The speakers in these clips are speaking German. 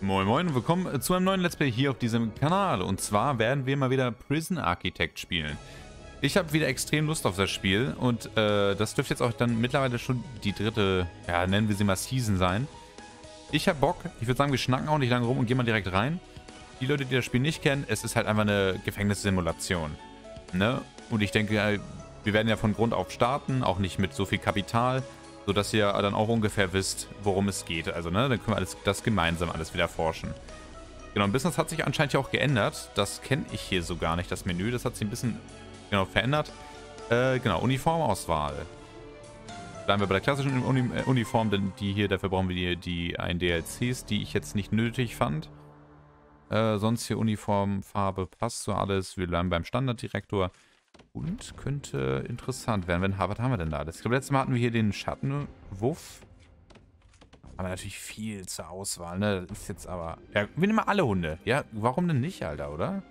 Moin Moin und willkommen äh, zu einem neuen Let's Play hier auf diesem Kanal. Und zwar werden wir mal wieder Prison Architect spielen. Ich habe wieder extrem Lust auf das Spiel und äh, das dürfte jetzt auch dann mittlerweile schon die dritte, ja nennen wir sie mal Season sein. Ich habe Bock, ich würde sagen, wir schnacken auch nicht lange rum und gehen mal direkt rein. Die Leute, die das Spiel nicht kennen, es ist halt einfach eine Gefängnissimulation. Ne? Und ich denke, äh, wir werden ja von Grund auf starten, auch nicht mit so viel Kapital sodass ihr dann auch ungefähr wisst, worum es geht. Also, ne, dann können wir alles, das gemeinsam alles wieder forschen. Genau, ein bisschen das hat sich anscheinend ja auch geändert. Das kenne ich hier so gar nicht, das Menü. Das hat sich ein bisschen genau, verändert. Äh, genau, Uniformauswahl. Bleiben wir bei der klassischen Uni äh, Uniform, denn die hier, dafür brauchen wir die, die ein DLCs, die ich jetzt nicht nötig fand. Äh, sonst hier Uniform, Farbe, passt so alles. Wir bleiben beim Standarddirektor. direktor und könnte interessant werden. Wenn, was haben wir denn da? Das, ich glaube, letztes Mal hatten wir hier den Schattenwuff. wir natürlich viel zur Auswahl, ne? Das ist jetzt aber... Ja, wir nehmen mal alle Hunde. Ja, warum denn nicht, Alter, oder?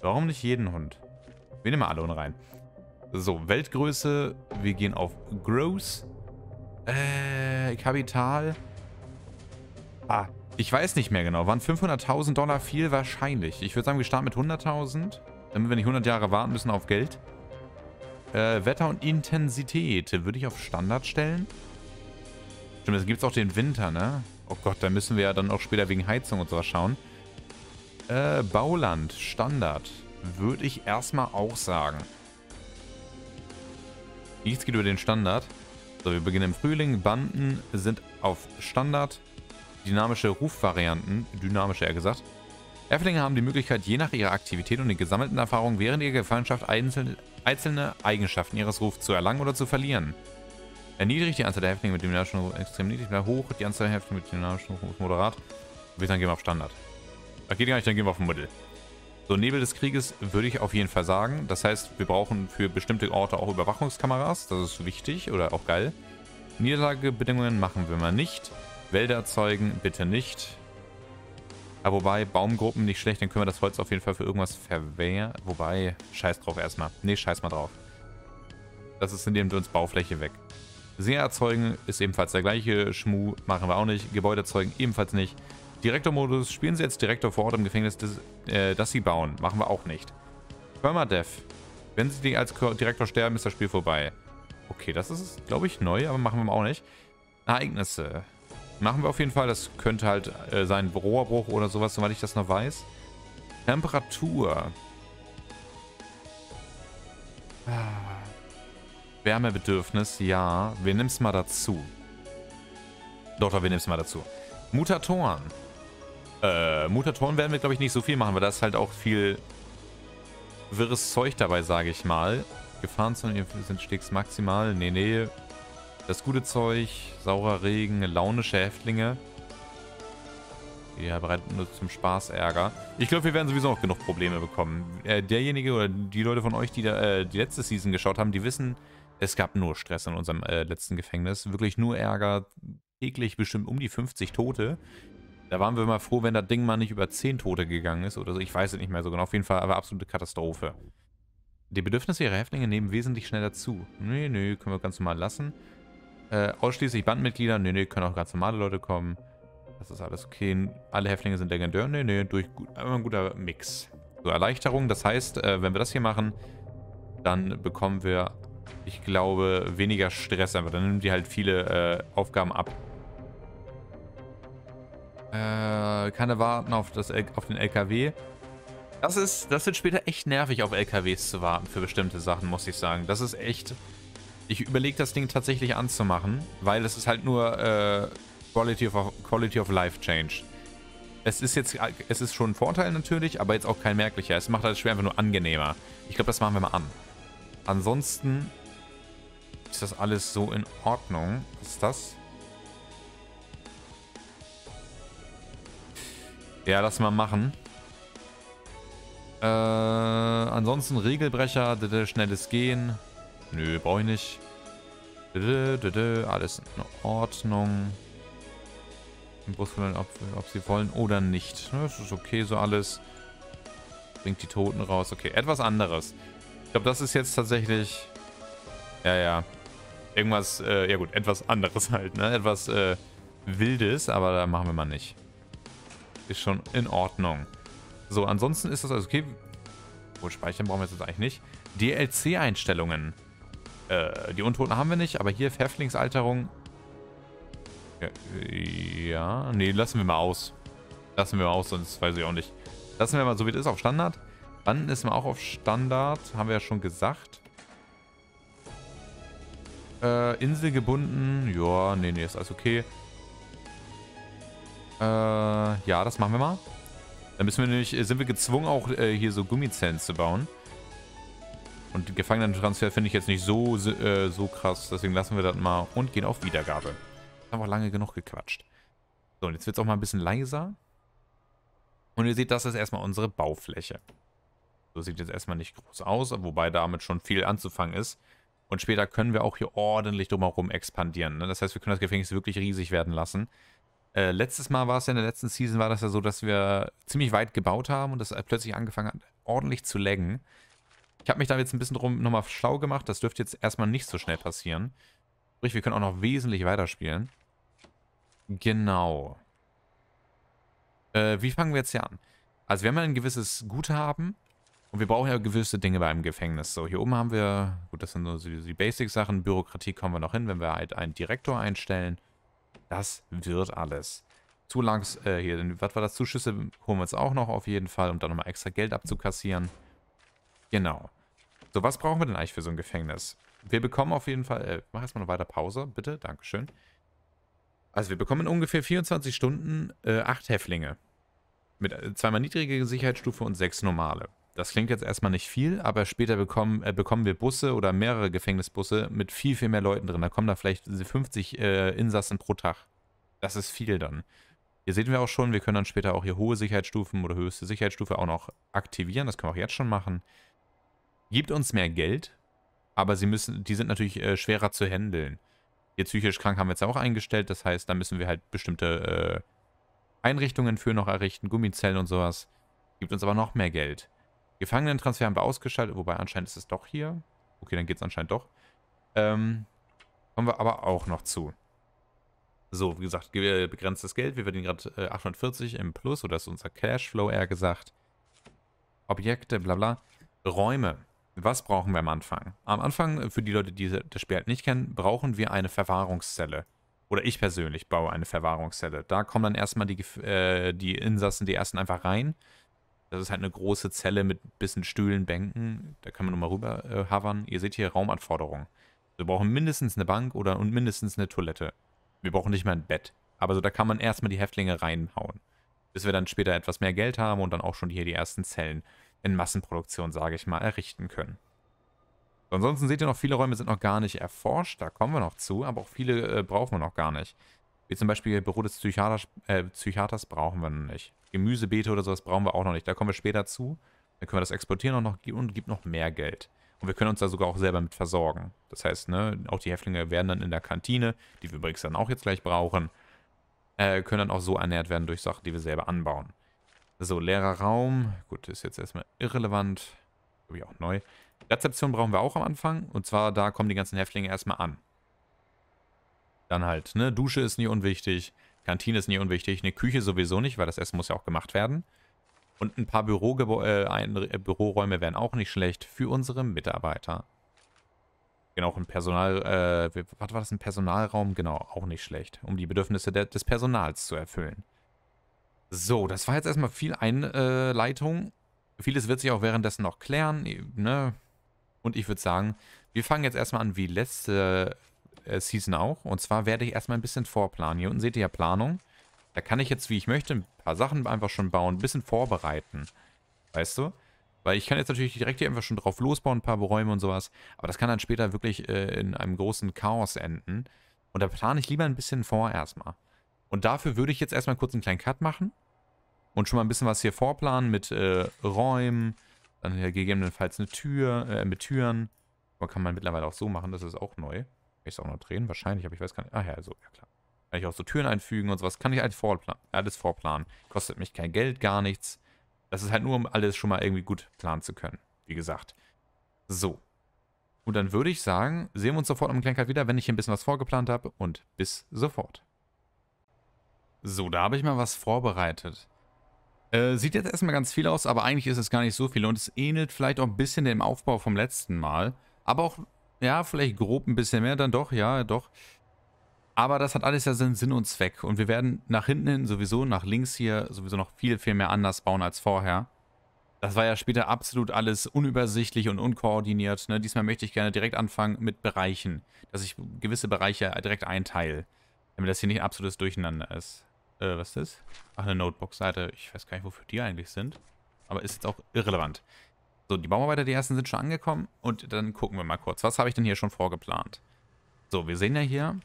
Warum nicht jeden Hund? Wir nehmen mal alle Hunde rein. So, Weltgröße. Wir gehen auf Gross. Äh, Kapital. Ah, ich weiß nicht mehr genau. Waren 500.000 Dollar viel? Wahrscheinlich. Ich würde sagen, wir starten mit 100.000. Damit wir nicht 100 Jahre warten müssen auf Geld. Äh, Wetter und Intensität. Würde ich auf Standard stellen? Stimmt, es gibt auch den Winter, ne? Oh Gott, da müssen wir ja dann auch später wegen Heizung und sowas schauen. Äh, Bauland, Standard. Würde ich erstmal auch sagen. Nichts geht über den Standard. So, wir beginnen im Frühling. Banden sind auf Standard dynamische Rufvarianten, dynamische eher gesagt. Erflinge haben die Möglichkeit, je nach ihrer Aktivität und den gesammelten Erfahrungen während ihrer Gefangenschaft einzelne Eigenschaften ihres Rufs zu erlangen oder zu verlieren. Erniedrigt die Anzahl der Häftlinge mit dem dynamischen Ruf extrem niedrig, bleibt hoch, die Anzahl der Häftlinge mit dem dynamischen Ruf ist moderat. Wir dann gehen wir auf Standard. Da geht gar nicht, dann gehen wir auf den So, Nebel des Krieges würde ich auf jeden Fall sagen. Das heißt, wir brauchen für bestimmte Orte auch Überwachungskameras. Das ist wichtig oder auch geil. Niederlagebedingungen machen wir mal nicht. Wälder erzeugen, bitte nicht. Ja, wobei, Baumgruppen nicht schlecht, dann können wir das Holz auf jeden Fall für irgendwas verwehren. Wobei, scheiß drauf erstmal. Nee, scheiß mal drauf. Das ist, indem wir uns Baufläche weg. See erzeugen ist ebenfalls der gleiche. Schmu machen wir auch nicht. Gebäude erzeugen ebenfalls nicht. Direktormodus spielen sie jetzt Direktor vor Ort im Gefängnis, das, äh, das sie bauen. Machen wir auch nicht. Permadeath. Wenn sie als Direktor sterben, ist das Spiel vorbei. Okay, das ist, glaube ich, neu, aber machen wir mal auch nicht. Ereignisse. Machen wir auf jeden Fall. Das könnte halt äh, sein Rohrbruch oder sowas, soweit ich das noch weiß. Temperatur. Ah. Wärmebedürfnis, ja. Wir nehmen es mal dazu. Doch, doch, wir nehmen es mal dazu. Mutatoren. Äh, Mutatoren werden wir, glaube ich, nicht so viel machen, weil da ist halt auch viel wirres Zeug dabei, sage ich mal. Gefahren sind stets maximal. Nee, nee. Das gute Zeug, saurer Regen, launische Häftlinge. Ja, bereiten nur zum Spaß Ärger. Ich glaube, wir werden sowieso noch genug Probleme bekommen. Äh, derjenige oder die Leute von euch, die da, äh, die letzte Season geschaut haben, die wissen, es gab nur Stress in unserem äh, letzten Gefängnis. Wirklich nur Ärger. Täglich bestimmt um die 50 Tote. Da waren wir mal froh, wenn das Ding mal nicht über 10 Tote gegangen ist oder so. Ich weiß es nicht mehr so genau. Auf jeden Fall aber absolute Katastrophe. Die Bedürfnisse ihrer Häftlinge nehmen wesentlich schneller zu. Nee, nee, können wir ganz normal lassen. Äh, ausschließlich Bandmitglieder? Nee, nee, können auch ganz normale Leute kommen. Das ist alles okay. Alle Häftlinge sind legendär? Nee, nee, durch gut, einfach ein guter Mix. So, Erleichterung, das heißt, äh, wenn wir das hier machen, dann bekommen wir, ich glaube, weniger Stress einfach. Dann nimmt die halt viele äh, Aufgaben ab. Äh, keine Warten auf, das, auf den LKW. Das ist, das wird später echt nervig, auf LKWs zu warten für bestimmte Sachen, muss ich sagen. Das ist echt... Ich überlege das Ding tatsächlich anzumachen, weil es ist halt nur äh, Quality, of, Quality of Life Change. Es ist jetzt, es ist schon ein Vorteil natürlich, aber jetzt auch kein merklicher. Es macht das Spiel einfach nur angenehmer. Ich glaube, das machen wir mal an. Ansonsten ist das alles so in Ordnung. Was ist das? Ja, lass mal machen. Äh, ansonsten Regelbrecher, schnelles Gehen. Nö, brauche ich nicht. Alles in Ordnung. Im Bus ob, ob sie wollen oder nicht. Das ne, ist okay so alles. Bringt die Toten raus. Okay, etwas anderes. Ich glaube, das ist jetzt tatsächlich... Ja, ja. Irgendwas, äh, ja gut, etwas anderes halt, ne? Etwas äh, Wildes, aber da machen wir mal nicht. Ist schon in Ordnung. So, ansonsten ist das alles okay. Wohl speichern brauchen wir jetzt eigentlich nicht. DLC-Einstellungen. Äh, die Untoten haben wir nicht, aber hier Pfefflingsalterung. Ja, nee, lassen wir mal aus. Lassen wir mal aus, sonst weiß ich auch nicht. Lassen wir mal so, wie das ist, auf Standard. Banden ist man auch auf Standard, haben wir ja schon gesagt. Äh, Insel gebunden. Ja, nee, nee, ist alles okay. Äh, ja, das machen wir mal. Dann müssen wir nämlich, äh, sind wir gezwungen, auch äh, hier so Gummizähne zu bauen. Und Gefangenentransfer finde ich jetzt nicht so, äh, so krass. Deswegen lassen wir das mal und gehen auf Wiedergabe. Haben wir lange genug gequatscht. So, und jetzt wird es auch mal ein bisschen leiser. Und ihr seht, das ist erstmal unsere Baufläche. So sieht jetzt erstmal nicht groß aus, wobei damit schon viel anzufangen ist. Und später können wir auch hier ordentlich drumherum expandieren. Ne? Das heißt, wir können das Gefängnis wirklich riesig werden lassen. Äh, letztes Mal war es ja in der letzten Season, war das ja so, dass wir ziemlich weit gebaut haben und das plötzlich angefangen hat, ordentlich zu laggen. Ich habe mich da jetzt ein bisschen drum nochmal schlau gemacht. Das dürfte jetzt erstmal nicht so schnell passieren. Sprich, wir können auch noch wesentlich weiterspielen. Genau. Äh, wie fangen wir jetzt hier an? Also wir haben ja ein gewisses Guthaben und wir brauchen ja gewisse Dinge beim Gefängnis. So, hier oben haben wir, gut, das sind so die, die Basic-Sachen. Bürokratie kommen wir noch hin, wenn wir halt einen Direktor einstellen. Das wird alles. Zulangs, äh, hier, was war das? Zuschüsse holen wir uns auch noch auf jeden Fall, um dann nochmal extra Geld abzukassieren. Genau. So, was brauchen wir denn eigentlich für so ein Gefängnis? Wir bekommen auf jeden Fall... Äh, mach erstmal noch weiter Pause, bitte. Dankeschön. Also wir bekommen in ungefähr 24 Stunden äh, 8 Häftlinge. Mit äh, zweimal niedrige Sicherheitsstufe und sechs normale. Das klingt jetzt erstmal nicht viel, aber später bekommen, äh, bekommen wir Busse oder mehrere Gefängnisbusse mit viel, viel mehr Leuten drin. Da kommen da vielleicht 50 äh, Insassen pro Tag. Das ist viel dann. Hier sehen wir auch schon, wir können dann später auch hier hohe Sicherheitsstufen oder höchste Sicherheitsstufe auch noch aktivieren. Das können wir auch jetzt schon machen gibt uns mehr Geld, aber sie müssen, die sind natürlich äh, schwerer zu handeln. Hier psychisch krank haben wir jetzt auch eingestellt, das heißt, da müssen wir halt bestimmte äh, Einrichtungen für noch errichten, Gummizellen und sowas. Gibt uns aber noch mehr Geld. Gefangenentransfer haben wir ausgeschaltet, wobei anscheinend ist es doch hier. Okay, dann geht es anscheinend doch. Ähm, kommen wir aber auch noch zu. So, wie gesagt, äh, begrenztes Geld. Wir verdienen gerade äh, 840 im Plus, oder ist unser Cashflow eher gesagt. Objekte, bla bla. Räume was brauchen wir am Anfang? Am Anfang, äh, für die Leute, die das Spiel halt nicht kennen, brauchen wir eine Verwahrungszelle. Oder ich persönlich baue eine Verwahrungszelle. Da kommen dann erstmal die, äh, die Insassen, die ersten einfach rein. Das ist halt eine große Zelle mit ein bisschen Stühlen, Bänken. Da kann man nochmal rüber äh, havern. Ihr seht hier Raumanforderungen. Wir brauchen mindestens eine Bank oder und mindestens eine Toilette. Wir brauchen nicht mal ein Bett. Aber so, da kann man erstmal die Häftlinge reinhauen. Bis wir dann später etwas mehr Geld haben und dann auch schon hier die ersten Zellen in Massenproduktion, sage ich mal, errichten können. Ansonsten seht ihr noch, viele Räume sind noch gar nicht erforscht, da kommen wir noch zu, aber auch viele äh, brauchen wir noch gar nicht. Wie zum Beispiel Büro des Psychiaters, äh, Psychiaters brauchen wir noch nicht. Gemüsebeete oder sowas brauchen wir auch noch nicht, da kommen wir später zu. Dann können wir das exportieren und, noch, und gibt noch mehr Geld. Und wir können uns da sogar auch selber mit versorgen. Das heißt, ne, auch die Häftlinge werden dann in der Kantine, die wir übrigens dann auch jetzt gleich brauchen, äh, können dann auch so ernährt werden durch Sachen, die wir selber anbauen. So, leerer Raum. Gut, ist jetzt erstmal irrelevant. Wie auch neu. Rezeption brauchen wir auch am Anfang. Und zwar, da kommen die ganzen Häftlinge erstmal an. Dann halt, ne? Dusche ist nie unwichtig. Kantine ist nie unwichtig. Eine Küche sowieso nicht, weil das Essen muss ja auch gemacht werden. Und ein paar Bürogebä äh, äh, Büroräume wären auch nicht schlecht für unsere Mitarbeiter. Genau, ein Personal, äh, was war das, ein Personalraum? Genau, auch nicht schlecht, um die Bedürfnisse der, des Personals zu erfüllen. So, das war jetzt erstmal viel Einleitung. Vieles wird sich auch währenddessen noch klären. Ne? Und ich würde sagen, wir fangen jetzt erstmal an wie letzte äh, Season auch. Und zwar werde ich erstmal ein bisschen vorplanen. Hier unten seht ihr ja Planung. Da kann ich jetzt, wie ich möchte, ein paar Sachen einfach schon bauen, ein bisschen vorbereiten. Weißt du? Weil ich kann jetzt natürlich direkt hier einfach schon drauf losbauen, ein paar Räume und sowas. Aber das kann dann später wirklich äh, in einem großen Chaos enden. Und da plane ich lieber ein bisschen vor erstmal. Und dafür würde ich jetzt erstmal kurz einen kleinen Cut machen und schon mal ein bisschen was hier vorplanen mit äh, Räumen, dann hier gegebenenfalls eine Tür, äh, mit Türen. Aber kann man mittlerweile auch so machen, das ist auch neu. Kann ich es auch noch drehen? Wahrscheinlich, aber ich weiß gar nicht. Ah ja, so, ja klar. Kann ich auch so Türen einfügen und sowas. Kann ich alles halt vorplanen. Alles vorplanen. Kostet mich kein Geld, gar nichts. Das ist halt nur, um alles schon mal irgendwie gut planen zu können. Wie gesagt. So. Und dann würde ich sagen, sehen wir uns sofort am Kleinkeit wieder, wenn ich hier ein bisschen was vorgeplant habe. Und bis sofort. So, da habe ich mal was vorbereitet. Äh, sieht jetzt erstmal ganz viel aus, aber eigentlich ist es gar nicht so viel und es ähnelt vielleicht auch ein bisschen dem Aufbau vom letzten Mal. Aber auch, ja, vielleicht grob ein bisschen mehr, dann doch, ja, doch. Aber das hat alles ja seinen Sinn und Zweck und wir werden nach hinten hin sowieso, nach links hier sowieso noch viel, viel mehr anders bauen als vorher. Das war ja später absolut alles unübersichtlich und unkoordiniert. Ne? Diesmal möchte ich gerne direkt anfangen mit Bereichen, dass ich gewisse Bereiche direkt einteile, damit das hier nicht absolutes Durcheinander ist. Äh, was ist das? Ach, eine Notebook-Seite. Ich weiß gar nicht, wofür die eigentlich sind. Aber ist jetzt auch irrelevant. So, die Bauarbeiter, die ersten sind schon angekommen. Und dann gucken wir mal kurz. Was habe ich denn hier schon vorgeplant? So, wir sehen ja hier,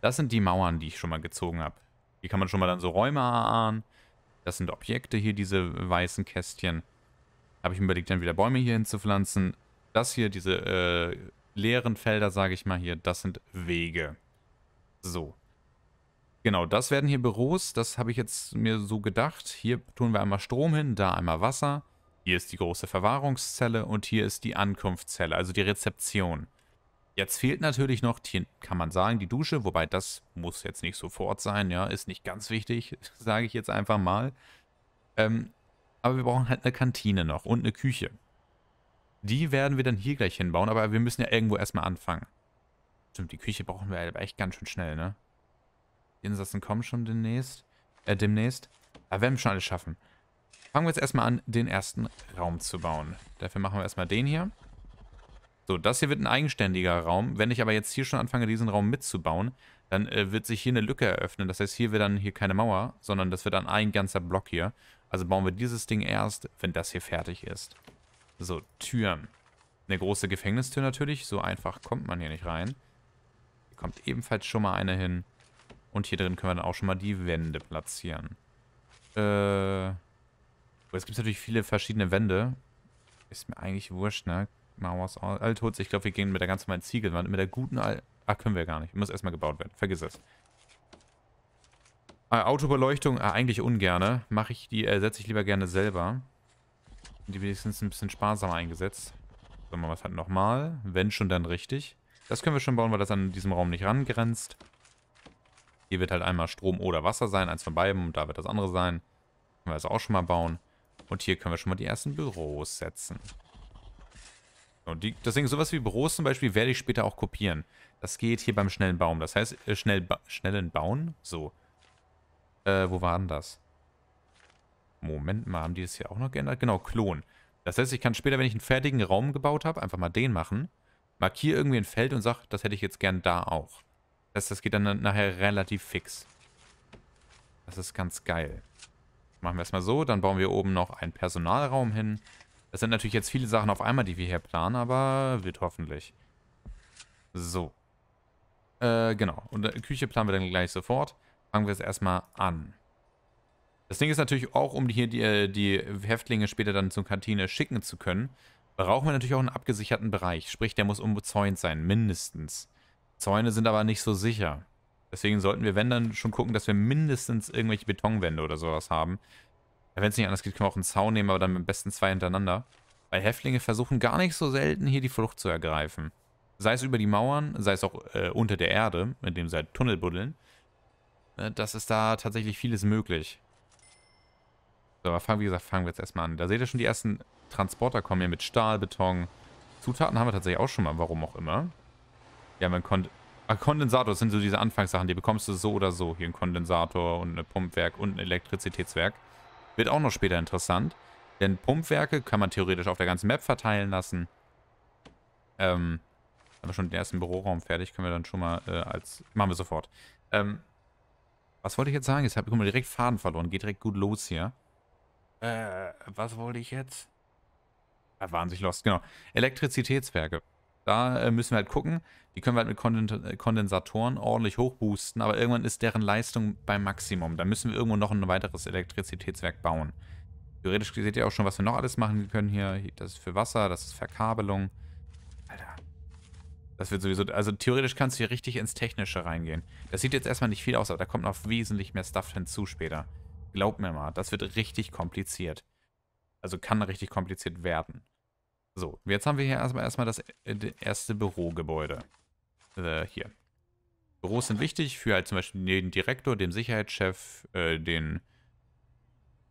das sind die Mauern, die ich schon mal gezogen habe. Hier kann man schon mal dann so Räume erahnen. Das sind Objekte hier, diese weißen Kästchen. Habe ich mir überlegt, dann wieder Bäume hier hinzupflanzen. Das hier, diese äh, leeren Felder, sage ich mal hier, das sind Wege. So. Genau, das werden hier Büros, das habe ich jetzt mir so gedacht. Hier tun wir einmal Strom hin, da einmal Wasser. Hier ist die große Verwahrungszelle und hier ist die Ankunftszelle, also die Rezeption. Jetzt fehlt natürlich noch, hier kann man sagen, die Dusche, wobei das muss jetzt nicht sofort sein, ja, ist nicht ganz wichtig, sage ich jetzt einfach mal. Ähm, aber wir brauchen halt eine Kantine noch und eine Küche. Die werden wir dann hier gleich hinbauen, aber wir müssen ja irgendwo erstmal anfangen. Stimmt, die Küche brauchen wir aber echt ganz schön schnell, ne? Die Insassen kommen schon demnächst. Äh, demnächst. Aber werden wir schon alles schaffen. Fangen wir jetzt erstmal an, den ersten Raum zu bauen. Dafür machen wir erstmal den hier. So, das hier wird ein eigenständiger Raum. Wenn ich aber jetzt hier schon anfange, diesen Raum mitzubauen, dann äh, wird sich hier eine Lücke eröffnen. Das heißt, hier wird dann hier keine Mauer, sondern das wird dann ein ganzer Block hier. Also bauen wir dieses Ding erst, wenn das hier fertig ist. So, Türen. Eine große Gefängnistür natürlich. So einfach kommt man hier nicht rein. Hier kommt ebenfalls schon mal eine hin. Und hier drin können wir dann auch schon mal die Wände platzieren. Äh, oh, jetzt gibt es natürlich viele verschiedene Wände. Ist mir eigentlich wurscht, ne? Mauer Mauers Altholz. Ich glaube, wir gehen mit der ganzen normalen Ziegelwand. Mit der guten Al Ach, können wir gar nicht. Muss erstmal gebaut werden. Vergiss es. Äh, Autobeleuchtung, äh, eigentlich ungerne. Mache ich die, ersetze äh, ich lieber gerne selber. Die wenigstens ein bisschen sparsamer eingesetzt. So, wir was hat nochmal. Wenn schon, dann richtig. Das können wir schon bauen, weil das an diesem Raum nicht rangrenzt. Hier wird halt einmal Strom oder Wasser sein, eins von beiden. Und da wird das andere sein. Können wir das also auch schon mal bauen. Und hier können wir schon mal die ersten Büros setzen. Und die, deswegen sowas wie Büros zum Beispiel werde ich später auch kopieren. Das geht hier beim schnellen Baum. Das heißt, äh, schnell ba schnellen Bauen? So. Äh, wo war denn das? Moment mal, haben die das hier auch noch geändert? Genau, Klon. Das heißt, ich kann später, wenn ich einen fertigen Raum gebaut habe, einfach mal den machen. Markiere irgendwie ein Feld und sage, das hätte ich jetzt gern da auch. Das, das geht dann nachher relativ fix. Das ist ganz geil. Machen wir erstmal so, dann bauen wir oben noch einen Personalraum hin. Das sind natürlich jetzt viele Sachen auf einmal, die wir hier planen, aber wird hoffentlich. So. Äh, genau. Und äh, Küche planen wir dann gleich sofort. Fangen wir es erstmal an. Das Ding ist natürlich auch, um hier die, äh, die Häftlinge später dann zur Kantine schicken zu können, brauchen wir natürlich auch einen abgesicherten Bereich. Sprich, der muss unbezäunt sein, mindestens. Zäune sind aber nicht so sicher. Deswegen sollten wir, wenn dann, schon gucken, dass wir mindestens irgendwelche Betonwände oder sowas haben. Wenn es nicht anders geht, können wir auch einen Zaun nehmen, aber dann am besten zwei hintereinander. Weil Häftlinge versuchen gar nicht so selten, hier die Flucht zu ergreifen. Sei es über die Mauern, sei es auch äh, unter der Erde, mit dem sie halt Tunnel buddeln. Ne, das ist da tatsächlich vieles möglich. So, aber fangen, wie gesagt, fangen wir jetzt erstmal an. Da seht ihr schon, die ersten Transporter kommen hier mit Stahl, Beton. Zutaten haben wir tatsächlich auch schon mal, warum auch immer. Ja, man konnte. Ach, Kondensator, das sind so diese Anfangssachen, die bekommst du so oder so. Hier ein Kondensator und ein Pumpwerk und ein Elektrizitätswerk. Wird auch noch später interessant, denn Pumpwerke kann man theoretisch auf der ganzen Map verteilen lassen. Ähm, haben wir schon den ersten Büroraum fertig, können wir dann schon mal äh, als... Machen wir sofort. Ähm, was wollte ich jetzt sagen? Jetzt habe ich mal direkt Faden verloren. Geht direkt gut los hier. Äh, was wollte ich jetzt? Da ah, waren lost, genau. Elektrizitätswerke. Da äh, müssen wir halt gucken. Die können wir halt mit äh, Kondensatoren ordentlich hochboosten, aber irgendwann ist deren Leistung beim Maximum. Da müssen wir irgendwo noch ein weiteres Elektrizitätswerk bauen. Theoretisch seht ihr auch schon, was wir noch alles machen können hier. Das ist für Wasser, das ist Verkabelung. Alter. Das wird sowieso... Also theoretisch kannst du hier richtig ins Technische reingehen. Das sieht jetzt erstmal nicht viel aus, aber da kommt noch wesentlich mehr Stuff hinzu später. Glaub mir mal, das wird richtig kompliziert. Also kann richtig kompliziert werden. So, jetzt haben wir hier erstmal, erstmal das äh, erste Bürogebäude. Äh, hier. Büros sind wichtig für halt zum Beispiel den Direktor, den Sicherheitschef, äh, den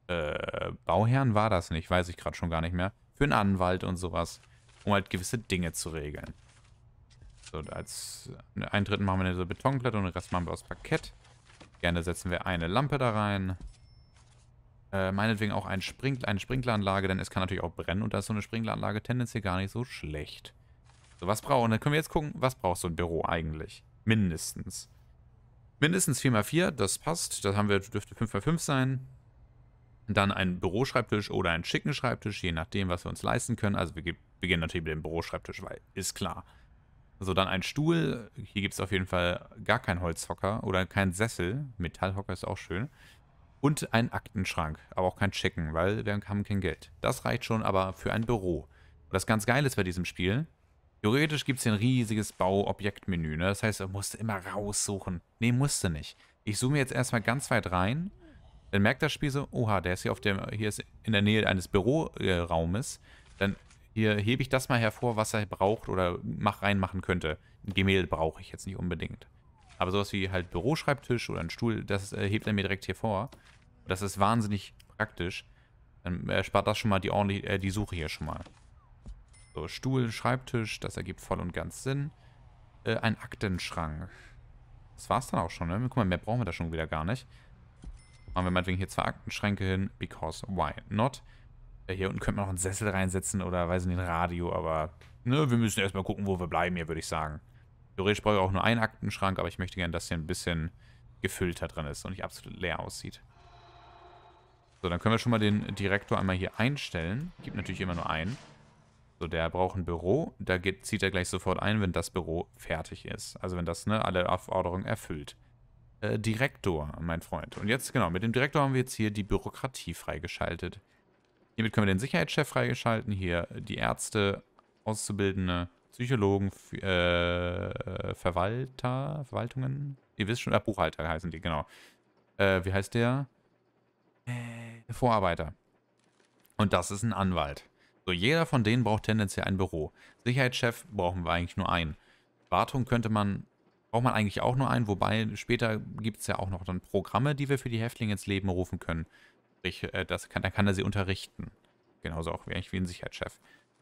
äh, Bauherrn war das nicht, weiß ich gerade schon gar nicht mehr. Für einen Anwalt und sowas, um halt gewisse Dinge zu regeln. So, als äh, Eintritt machen wir eine Betonplatte und den Rest machen wir aus Parkett. Gerne setzen wir eine Lampe da rein. Äh, meinetwegen auch ein Spring eine Sprinkleranlage, denn es kann natürlich auch brennen und da ist so eine Sprinkleranlage tendenziell gar nicht so schlecht. So, was brauchen wir? Ne, dann können wir jetzt gucken, was braucht so ein Büro eigentlich? Mindestens. Mindestens 4x4, das passt, das haben wir, dürfte 5x5 sein. Dann ein Büroschreibtisch oder einen schicken Schreibtisch, je nachdem, was wir uns leisten können. Also wir beginnen natürlich mit dem Büroschreibtisch, weil ist klar. So, dann ein Stuhl. Hier gibt es auf jeden Fall gar keinen Holzhocker oder keinen Sessel. Metallhocker ist auch schön. Und einen Aktenschrank, aber auch kein Chicken, weil wir haben kein Geld. Das reicht schon aber für ein Büro. Und das ganz Geile ist bei diesem Spiel, theoretisch gibt es hier ein riesiges Bauobjektmenü. Ne? Das heißt, du musst immer raussuchen. Nee, musst du nicht. Ich zoome jetzt erstmal ganz weit rein. Dann merkt das Spiel so, oha, der ist hier auf dem, hier ist in der Nähe eines Büroraumes. Dann hier hebe ich das mal hervor, was er braucht oder mach reinmachen könnte. Ein Gemälde brauche ich jetzt nicht unbedingt. Aber sowas wie halt Büroschreibtisch oder ein Stuhl, das äh, hebt er mir direkt hier vor. Das ist wahnsinnig praktisch. Dann erspart das schon mal die, äh, die Suche hier schon mal. So, Stuhl, Schreibtisch, das ergibt voll und ganz Sinn. Äh, ein Aktenschrank. Das war's dann auch schon, ne? Guck mal, mehr brauchen wir da schon wieder gar nicht. Machen wir meinetwegen hier zwei Aktenschränke hin, because why not? Äh, hier unten könnte man noch einen Sessel reinsetzen oder, weiß nicht, ein Radio, aber ne, wir müssen erstmal gucken, wo wir bleiben hier, würde ich sagen. Theoretisch brauche ich auch nur einen Aktenschrank, aber ich möchte gerne, dass hier ein bisschen gefüllter drin ist und nicht absolut leer aussieht. So, dann können wir schon mal den Direktor einmal hier einstellen. Gibt natürlich immer nur einen. So, der braucht ein Büro. Da geht, zieht er gleich sofort ein, wenn das Büro fertig ist. Also wenn das ne, alle Aufforderungen erfüllt. Äh, Direktor, mein Freund. Und jetzt, genau, mit dem Direktor haben wir jetzt hier die Bürokratie freigeschaltet. Hiermit können wir den Sicherheitschef freigeschalten. Hier die Ärzte, Auszubildende, Psychologen, äh, Verwalter, Verwaltungen. Ihr wisst schon, äh, Buchhalter heißen die, genau. Äh, wie heißt der? Äh, Vorarbeiter. Und das ist ein Anwalt. So, jeder von denen braucht tendenziell ein Büro. Sicherheitschef brauchen wir eigentlich nur einen. Wartung könnte man, braucht man eigentlich auch nur einen, wobei später gibt es ja auch noch dann Programme, die wir für die Häftlinge ins Leben rufen können. Sprich, äh, das kann, dann kann er sie unterrichten. Genauso auch eigentlich wie ein Sicherheitschef.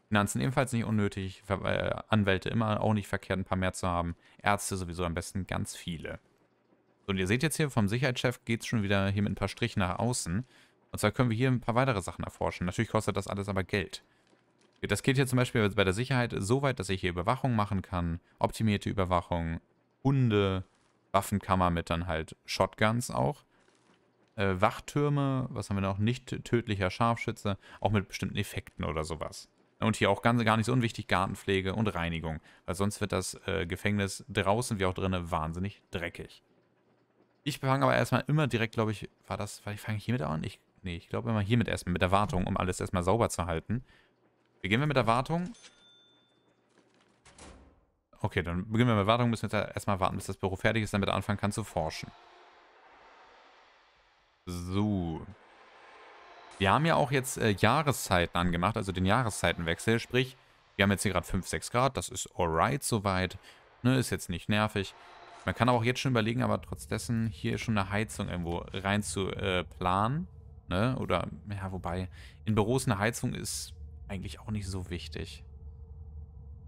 Finanzen ebenfalls nicht unnötig, äh, Anwälte immer auch nicht verkehrt, ein paar mehr zu haben. Ärzte sowieso am besten ganz viele. So, und ihr seht jetzt hier, vom Sicherheitschef geht es schon wieder hier mit ein paar Strichen nach außen. Und zwar können wir hier ein paar weitere Sachen erforschen. Natürlich kostet das alles aber Geld. Das geht hier zum Beispiel bei der Sicherheit so weit, dass ich hier Überwachung machen kann, optimierte Überwachung, Hunde, Waffenkammer mit dann halt Shotguns auch, äh, Wachtürme, was haben wir noch, nicht tödlicher Scharfschütze, auch mit bestimmten Effekten oder sowas. Und hier auch ganz, gar nicht so unwichtig Gartenpflege und Reinigung, weil sonst wird das äh, Gefängnis draußen wie auch drinnen wahnsinnig dreckig. Ich fange aber erstmal immer direkt, glaube ich, war das, fange ich hiermit an? Ich Nee, ich glaube immer hiermit erstmal, mit der Wartung, um alles erstmal sauber zu halten. Beginnen wir mit der Wartung. Okay, dann beginnen wir mit der Wartung, müssen wir erstmal warten, bis das Büro fertig ist, damit er anfangen kann zu forschen. So. Wir haben ja auch jetzt äh, Jahreszeiten angemacht, also den Jahreszeitenwechsel, sprich, wir haben jetzt hier gerade 5, 6 Grad, das ist alright soweit, ne, ist jetzt nicht nervig. Man kann aber auch jetzt schon überlegen, aber trotz dessen hier schon eine Heizung irgendwo rein zu äh, planen ne? Oder, ja, wobei, in Büros eine Heizung ist eigentlich auch nicht so wichtig.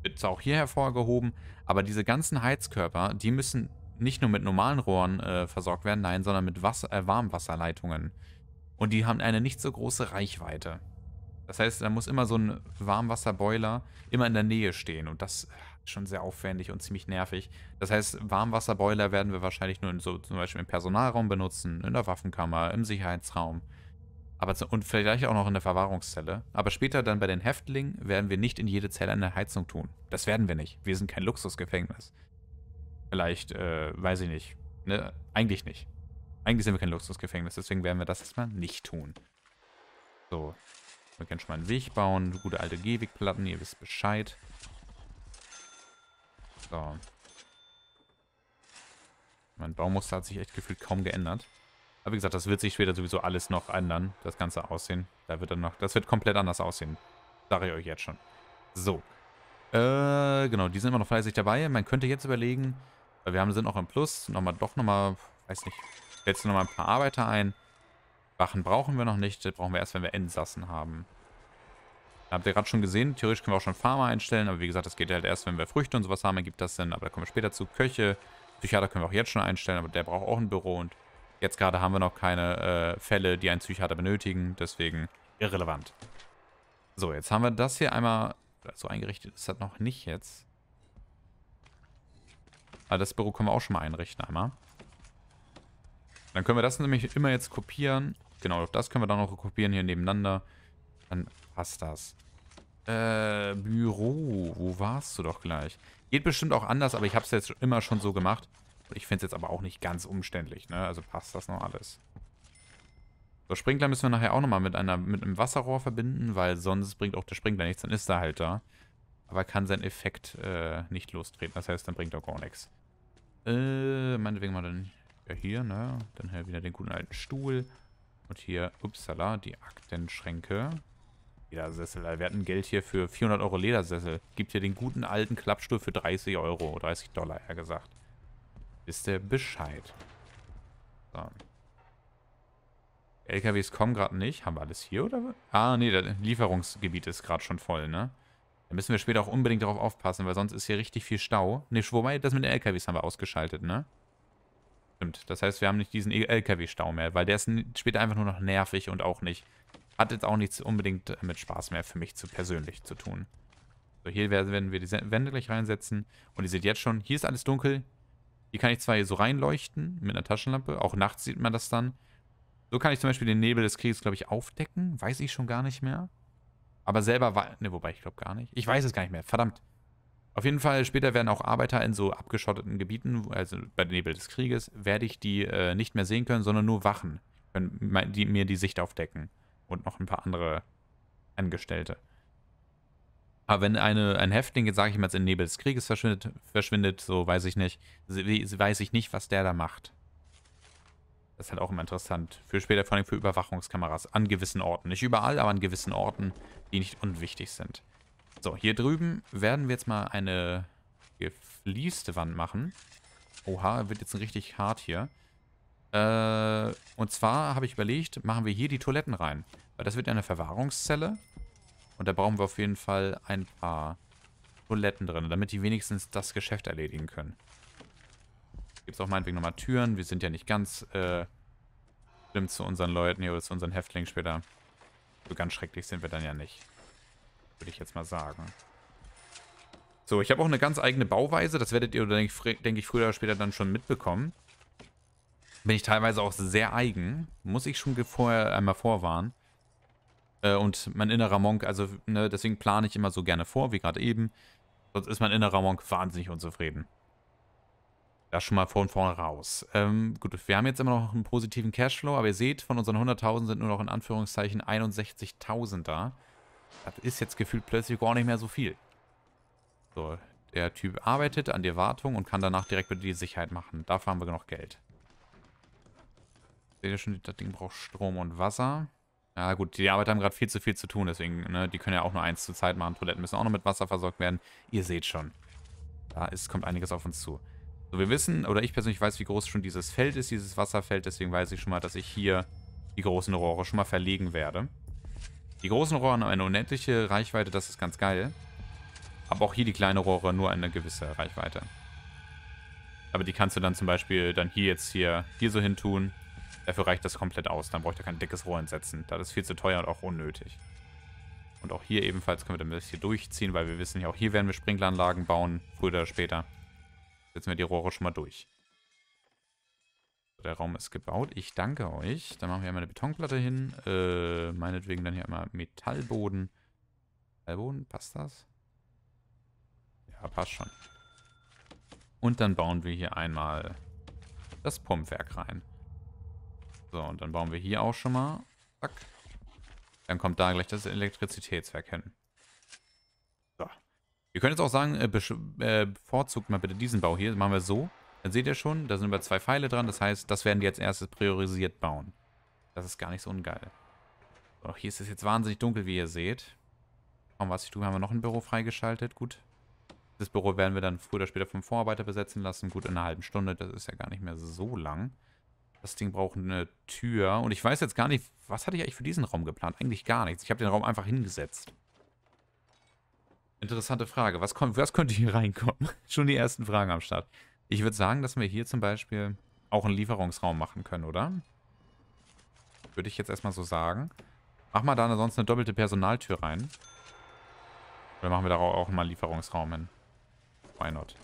Wird zwar auch hier hervorgehoben, aber diese ganzen Heizkörper, die müssen nicht nur mit normalen Rohren äh, versorgt werden, nein, sondern mit Wasser, äh, Warmwasserleitungen. Und die haben eine nicht so große Reichweite. Das heißt, da muss immer so ein Warmwasserboiler immer in der Nähe stehen. Und das äh, ist schon sehr aufwendig und ziemlich nervig. Das heißt, Warmwasserboiler werden wir wahrscheinlich nur in so, zum Beispiel im Personalraum benutzen, in der Waffenkammer, im Sicherheitsraum. Aber zu, und vielleicht auch noch in der Verwahrungszelle. Aber später dann bei den Häftlingen werden wir nicht in jede Zelle eine Heizung tun. Das werden wir nicht. Wir sind kein Luxusgefängnis. Vielleicht, äh, weiß ich nicht. Ne? Eigentlich nicht. Eigentlich sind wir kein Luxusgefängnis, deswegen werden wir das erstmal nicht tun. So. Wir können schon mal einen Weg bauen. Gute alte Gehwegplatten, ihr wisst Bescheid. So. Mein Baumuster hat sich echt gefühlt kaum geändert. Aber wie gesagt, das wird sich später sowieso alles noch ändern, das ganze Aussehen. Da wird dann noch, das wird komplett anders aussehen. Sage ich euch jetzt schon. So. Äh, genau, die sind immer noch fleißig dabei. Man könnte jetzt überlegen, weil wir haben, sind noch im Plus, nochmal, doch nochmal, weiß nicht, setzen nochmal ein paar Arbeiter ein. Wachen brauchen wir noch nicht, das brauchen wir erst, wenn wir Entsassen haben. Habt ihr gerade schon gesehen, theoretisch können wir auch schon Farmer einstellen, aber wie gesagt, das geht halt erst, wenn wir Früchte und sowas haben, ergibt das Sinn, aber da kommen wir später zu. Köche, Psychiater können wir auch jetzt schon einstellen, aber der braucht auch ein Büro und Jetzt gerade haben wir noch keine äh, Fälle, die einen Psychiater benötigen, deswegen irrelevant. So, jetzt haben wir das hier einmal, so eingerichtet ist das noch nicht jetzt. Aber ah, das Büro können wir auch schon mal einrichten einmal. Dann können wir das nämlich immer jetzt kopieren. Genau, das können wir dann noch kopieren hier nebeneinander. Dann passt das. Äh, Büro, wo warst du doch gleich? Geht bestimmt auch anders, aber ich habe es jetzt immer schon so gemacht. Ich finde es jetzt aber auch nicht ganz umständlich, ne? Also passt das noch alles. So, Sprinkler müssen wir nachher auch nochmal mit, mit einem Wasserrohr verbinden, weil sonst bringt auch der Sprinkler nichts. Dann ist er halt da. Aber kann seinen Effekt äh, nicht lostreten. Das heißt, dann bringt er gar nichts. Äh, meinetwegen mal dann ja, hier, ne? Dann hier wieder den guten alten Stuhl. Und hier, upsala, die Aktenschränke. Ledersessel. Also wir hatten Geld hier für 400 Euro Ledersessel. Gibt hier den guten alten Klappstuhl für 30 Euro, 30 Dollar, eher gesagt. Wisst ihr Bescheid. So. LKWs kommen gerade nicht. Haben wir alles hier oder? Ah, nee, das Lieferungsgebiet ist gerade schon voll, ne? Da müssen wir später auch unbedingt darauf aufpassen, weil sonst ist hier richtig viel Stau. Ne, wobei, das mit den LKWs haben wir ausgeschaltet, ne? Stimmt. Das heißt, wir haben nicht diesen LKW-Stau mehr, weil der ist später einfach nur noch nervig und auch nicht. Hat jetzt auch nichts unbedingt mit Spaß mehr für mich zu persönlich zu tun. So, hier werden wir die Wände gleich reinsetzen. Und ihr seht jetzt schon, hier ist alles dunkel. Die kann ich zwar hier so reinleuchten mit einer Taschenlampe, auch nachts sieht man das dann. So kann ich zum Beispiel den Nebel des Krieges, glaube ich, aufdecken. Weiß ich schon gar nicht mehr. Aber selber war. Ne, wobei, ich glaube gar nicht. Ich weiß es gar nicht mehr. Verdammt. Auf jeden Fall, später werden auch Arbeiter in so abgeschotteten Gebieten, also bei dem Nebel des Krieges, werde ich die äh, nicht mehr sehen können, sondern nur Wachen, können mir die Sicht aufdecken. Und noch ein paar andere Angestellte. Aber wenn eine, ein Häftling jetzt, sage ich mal, in den Nebel des Krieges verschwindet, verschwindet, so weiß ich nicht, weiß ich nicht, was der da macht. Das ist halt auch immer interessant. Für später vor allem für Überwachungskameras an gewissen Orten. Nicht überall, aber an gewissen Orten, die nicht unwichtig sind. So, hier drüben werden wir jetzt mal eine gefließte Wand machen. Oha, wird jetzt richtig hart hier. Äh, und zwar habe ich überlegt, machen wir hier die Toiletten rein. Weil das wird ja eine Verwahrungszelle. Und da brauchen wir auf jeden Fall ein paar Toiletten drin, damit die wenigstens das Geschäft erledigen können. Gibt es auch meinetwegen nochmal Türen. Wir sind ja nicht ganz äh, schlimm zu unseren Leuten hier oder zu unseren Häftlingen später. So ganz schrecklich sind wir dann ja nicht. Würde ich jetzt mal sagen. So, ich habe auch eine ganz eigene Bauweise. Das werdet ihr, denke ich, früher oder später dann schon mitbekommen. Bin ich teilweise auch sehr eigen. Muss ich schon vorher einmal vorwarnen. Äh, und mein innerer Monk, also ne, deswegen plane ich immer so gerne vor, wie gerade eben. Sonst ist mein innerer Monk wahnsinnig unzufrieden. Das schon mal von vorn raus. Ähm, gut, wir haben jetzt immer noch einen positiven Cashflow, aber ihr seht, von unseren 100.000 sind nur noch in Anführungszeichen 61.000 da. Das ist jetzt gefühlt plötzlich gar nicht mehr so viel. So, der Typ arbeitet an der Wartung und kann danach direkt wieder die Sicherheit machen. Dafür haben wir genug Geld. Seht ihr schon, das Ding braucht Strom und Wasser. Ja gut, die Arbeiter haben gerade viel zu viel zu tun, deswegen, ne, die können ja auch nur eins zur Zeit machen. Toiletten müssen auch noch mit Wasser versorgt werden. Ihr seht schon, da ist, kommt einiges auf uns zu. So, wir wissen, oder ich persönlich weiß, wie groß schon dieses Feld ist, dieses Wasserfeld. Deswegen weiß ich schon mal, dass ich hier die großen Rohre schon mal verlegen werde. Die großen Rohre haben eine unendliche Reichweite, das ist ganz geil. Aber auch hier die kleinen Rohre nur eine gewisse Reichweite. Aber die kannst du dann zum Beispiel dann hier jetzt hier, hier so hin tun. Dafür reicht das komplett aus. Dann braucht ihr kein dickes Rohr entsetzen. Das ist viel zu teuer und auch unnötig. Und auch hier ebenfalls können wir das hier durchziehen, weil wir wissen ja, auch hier werden wir Sprinkleranlagen bauen, früher oder später. Setzen wir die Rohre schon mal durch. Der Raum ist gebaut. Ich danke euch. Dann machen wir einmal eine Betonplatte hin. Äh, meinetwegen dann hier einmal Metallboden. Metallboden, passt das? Ja, passt schon. Und dann bauen wir hier einmal das Pumpwerk rein. So, und dann bauen wir hier auch schon mal. Zack. Dann kommt da gleich das Elektrizitätswerk hin. So. Wir können jetzt auch sagen, äh, äh bevorzugt mal bitte diesen Bau hier. machen wir so. Dann seht ihr schon, da sind über zwei Pfeile dran. Das heißt, das werden die als erstes priorisiert bauen. Das ist gar nicht so ungeil. So, auch hier ist es jetzt wahnsinnig dunkel, wie ihr seht. Komm, was ich tue, haben wir noch ein Büro freigeschaltet. Gut. Das Büro werden wir dann früher oder später vom Vorarbeiter besetzen lassen. Gut, in einer halben Stunde. Das ist ja gar nicht mehr so lang. Das Ding braucht eine Tür. Und ich weiß jetzt gar nicht, was hatte ich eigentlich für diesen Raum geplant? Eigentlich gar nichts. Ich habe den Raum einfach hingesetzt. Interessante Frage. Was, kommt, was könnte hier reinkommen? Schon die ersten Fragen am Start. Ich würde sagen, dass wir hier zum Beispiel auch einen Lieferungsraum machen können, oder? Würde ich jetzt erstmal so sagen. Mach mal da sonst eine doppelte Personaltür rein. Oder machen wir da auch mal einen Lieferungsraum hin? Why not?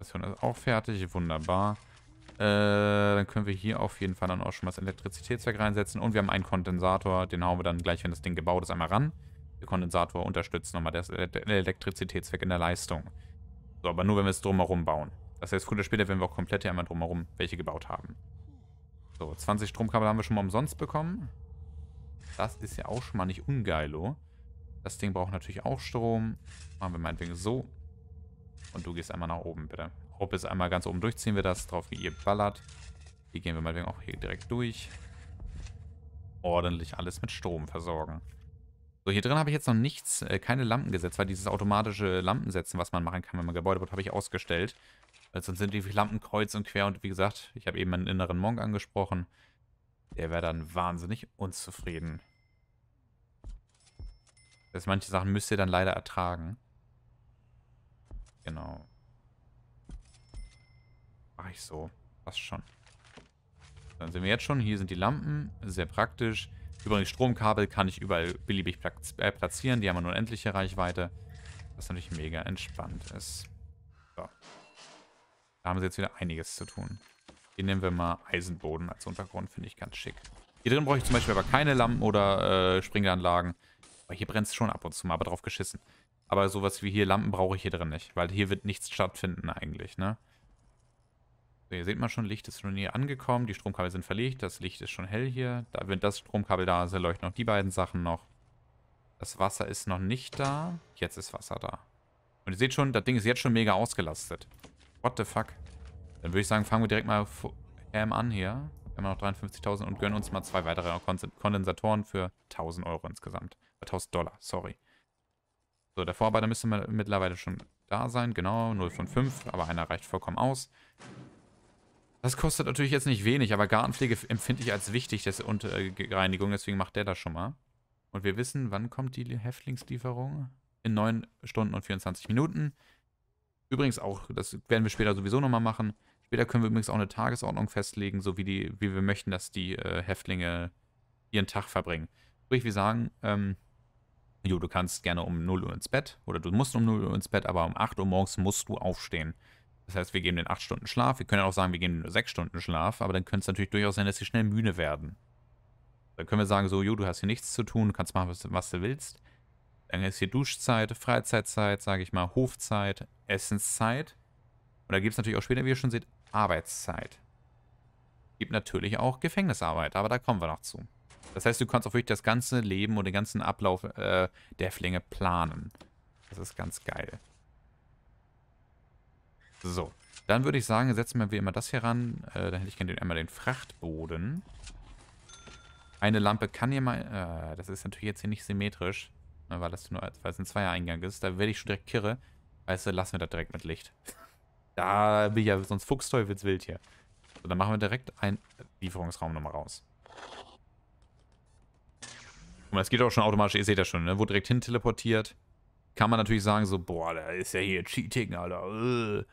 Das hier ist auch fertig. Wunderbar. Äh, dann können wir hier auf jeden Fall dann auch schon mal das Elektrizitätswerk reinsetzen. Und wir haben einen Kondensator, den hauen wir dann gleich, wenn das Ding gebaut ist, einmal ran. Der Kondensator unterstützt nochmal das Elektrizitätswerk in der Leistung. So, aber nur, wenn wir es drumherum bauen. Das heißt, früher oder später werden wir auch komplett hier einmal drumherum welche gebaut haben. So, 20 Stromkabel haben wir schon mal umsonst bekommen. Das ist ja auch schon mal nicht ungeilo. Das Ding braucht natürlich auch Strom. Machen wir meinetwegen so. Und du gehst einmal nach oben, bitte ob es einmal ganz oben durchziehen wir das, drauf geballert. Hier gehen wir mal auch hier direkt durch. Ordentlich alles mit Strom versorgen. So, hier drin habe ich jetzt noch nichts, äh, keine Lampen gesetzt, weil dieses automatische Lampensetzen, was man machen kann, wenn man Gebäude baut, habe ich ausgestellt. Weil sonst sind die Lampen kreuz und quer und wie gesagt, ich habe eben meinen inneren Monk angesprochen. Der wäre dann wahnsinnig unzufrieden. Das heißt, manche Sachen müsst ihr dann leider ertragen. Genau ich so. Passt schon. Dann sehen wir jetzt schon. Hier sind die Lampen. Sehr praktisch. Übrigens, Stromkabel kann ich überall beliebig äh, platzieren. Die haben eine unendliche Reichweite. Was natürlich mega entspannt ist. So. Da haben sie jetzt wieder einiges zu tun. Hier nehmen wir mal Eisenboden als Untergrund. Finde ich ganz schick. Hier drin brauche ich zum Beispiel aber keine Lampen oder äh, Springelanlagen. Aber hier brennt es schon ab und zu mal, aber drauf geschissen. Aber sowas wie hier Lampen brauche ich hier drin nicht, weil hier wird nichts stattfinden eigentlich, ne? So, hier sieht man schon, Licht ist schon hier angekommen. Die Stromkabel sind verlegt. Das Licht ist schon hell hier. Da, wenn das Stromkabel da ist, leuchten noch die beiden Sachen noch. Das Wasser ist noch nicht da. Jetzt ist Wasser da. Und ihr seht schon, das Ding ist jetzt schon mega ausgelastet. What the fuck? Dann würde ich sagen, fangen wir direkt mal Ham an hier. Wir haben noch 53.000 und gönnen uns mal zwei weitere Kondensatoren für 1.000 Euro insgesamt. 1.000 äh, Dollar, sorry. So, der Vorarbeiter müsste mittlerweile schon da sein. Genau, 0 von 5, aber einer reicht vollkommen aus. Das kostet natürlich jetzt nicht wenig, aber Gartenpflege empfinde ich als wichtig, das und äh, Reinigung, deswegen macht der das schon mal. Und wir wissen, wann kommt die Häftlingslieferung? In 9 Stunden und 24 Minuten. Übrigens auch, das werden wir später sowieso nochmal machen. Später können wir übrigens auch eine Tagesordnung festlegen, so wie, die, wie wir möchten, dass die äh, Häftlinge ihren Tag verbringen. Sprich, wir sagen, ähm, jo, du kannst gerne um 0 Uhr ins Bett oder du musst um 0 Uhr ins Bett, aber um 8 Uhr morgens musst du aufstehen. Das heißt, wir geben den 8 Stunden Schlaf. Wir können auch sagen, wir geben nur 6 Stunden Schlaf, aber dann könnte es natürlich durchaus sein, dass sie schnell müde werden. Dann können wir sagen, so, jo, du hast hier nichts zu tun, kannst machen, was, was du willst. Dann ist hier Duschzeit, Freizeitzeit, sage ich mal, Hofzeit, Essenszeit. Und da gibt es natürlich auch später, wie ihr schon seht, Arbeitszeit. Gibt natürlich auch Gefängnisarbeit, aber da kommen wir noch zu. Das heißt, du kannst auch wirklich das ganze Leben und den ganzen Ablauf äh, der Flinge planen. Das ist ganz geil. So, dann würde ich sagen, setzen wir wie immer das hier ran. Äh, dann hätte ich gerne einmal den Frachtboden. Eine Lampe kann hier mal... Äh, das ist natürlich jetzt hier nicht symmetrisch, ne, weil das nur weil es ein Zweier-Eingang ist. Da werde ich schon direkt kirre. Weißt du, lassen wir das direkt mit Licht. Da bin ich ja sonst fuchsteufelswild hier. So, dann machen wir direkt einen Lieferungsraum nochmal raus. Guck mal, das geht auch schon automatisch, ihr seht das schon, ne? Wurde direkt hin teleportiert. Kann man natürlich sagen, so, boah, da ist ja hier Cheating, Alter. Ugh. Äh.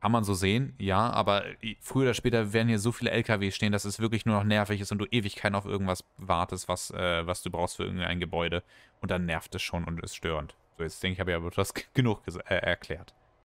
Kann man so sehen, ja, aber äh, früher oder später werden hier so viele LKW stehen, dass es wirklich nur noch nervig ist und du Ewigkeiten auf irgendwas wartest, was, äh, was du brauchst für irgendein Gebäude. Und dann nervt es schon und ist störend. So, jetzt denke ich, habe ich aber etwas genug äh, erklärt.